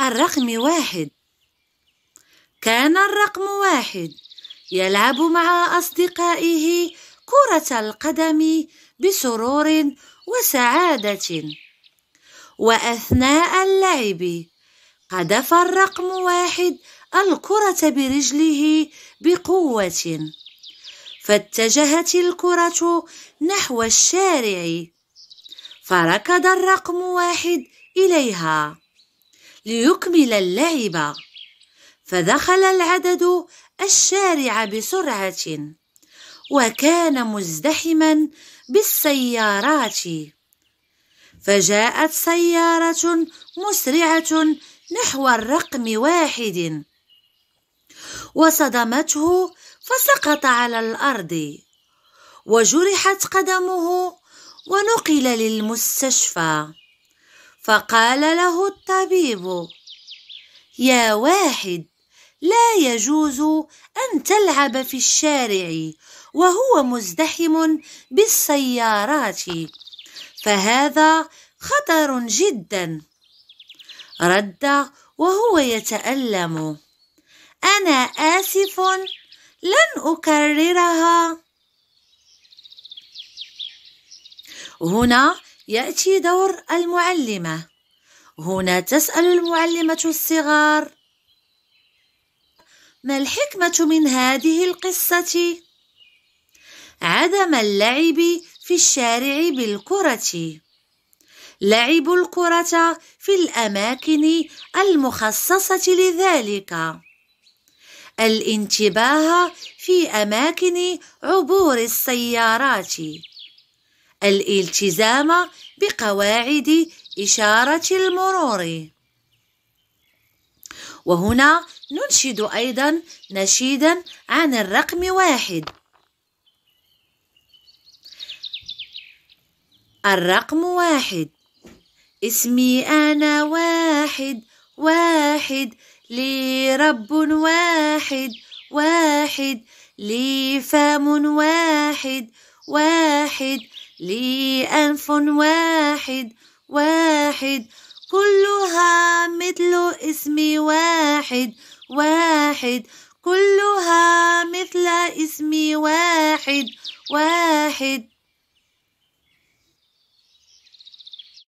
الرقم واحد كان الرقم واحد يلعب مع أصدقائه كرة القدم بسرور وسعادة وأثناء اللعب قذف الرقم واحد الكرة برجله بقوة فاتجهت الكرة نحو الشارع فركض الرقم واحد إليها ليكمل اللعب فدخل العدد الشارع بسرعة وكان مزدحما بالسيارات فجاءت سيارة مسرعة نحو الرقم واحد وصدمته فسقط على الأرض وجرحت قدمه ونقل للمستشفى فقال له الطبيب يا واحد لا يجوز أن تلعب في الشارع وهو مزدحم بالسيارات فهذا خطر جدا رد وهو يتألم أنا آسف لن أكررها هنا يأتي دور المعلمة هنا تسأل المعلمة الصغار ما الحكمة من هذه القصة؟ عدم اللعب في الشارع بالكرة لعب الكرة في الأماكن المخصصة لذلك الانتباه في أماكن عبور السيارات الالتزام بقواعد إشارة المرور وهنا ننشد أيضا نشيدا عن الرقم واحد الرقم واحد اسمي أنا واحد واحد لي رب واحد واحد لي فم واحد واحد لي أنف واحد واحد كلها مثل اسمي واحد واحد كلها مثل اسمي واحد واحد